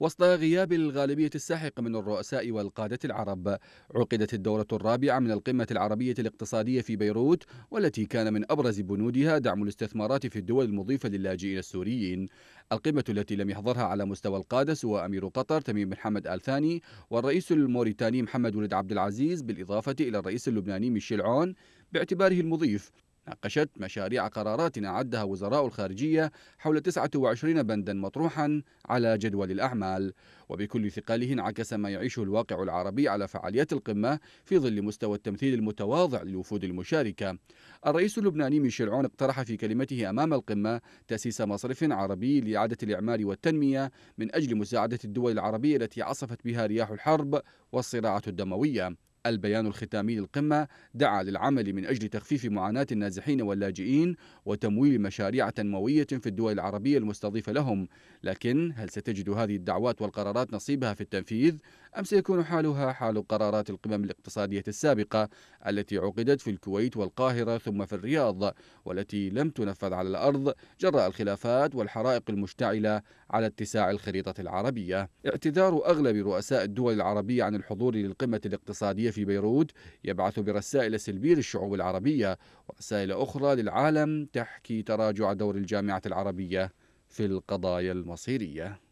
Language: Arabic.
وسط غياب الغالبية الساحقة من الرؤساء والقادة العرب عقدت الدورة الرابعة من القمة العربية الاقتصادية في بيروت والتي كان من أبرز بنودها دعم الاستثمارات في الدول المضيفة للاجئين السوريين القمة التي لم يحضرها على مستوى القادة سوى أمير قطر تميم بن حمد آل ثاني والرئيس الموريتاني محمد ولد عبد العزيز بالإضافة إلى الرئيس اللبناني ميشيل عون باعتباره المضيف ناقشت مشاريع قرارات أعدها وزراء الخارجية حول 29 بندا مطروحا على جدول الأعمال وبكل ثقاله انعكس ما يعيشه الواقع العربي على فعاليات القمة في ظل مستوى التمثيل المتواضع للوفود المشاركة الرئيس اللبناني ميشيل عون اقترح في كلمته أمام القمة تأسيس مصرف عربي لإعادة الإعمار والتنمية من أجل مساعدة الدول العربية التي عصفت بها رياح الحرب والصراعات الدموية البيان الختامي للقمة دعا للعمل من أجل تخفيف معاناة النازحين واللاجئين وتمويل مشاريع تنموية في الدول العربية المستضيفة لهم لكن هل ستجد هذه الدعوات والقرارات نصيبها في التنفيذ أم سيكون حالها حال قرارات القمم الاقتصادية السابقة التي عقدت في الكويت والقاهرة ثم في الرياض والتي لم تنفذ على الأرض جراء الخلافات والحرائق المشتعلة على اتساع الخريطة العربية اعتذار أغلب رؤساء الدول العربية عن الحضور للقمة الاقتصادية في في بيروت يبعث برسائل سلبية للشعوب العربية ورسائل أخرى للعالم تحكي تراجع دور الجامعة العربية في القضايا المصيرية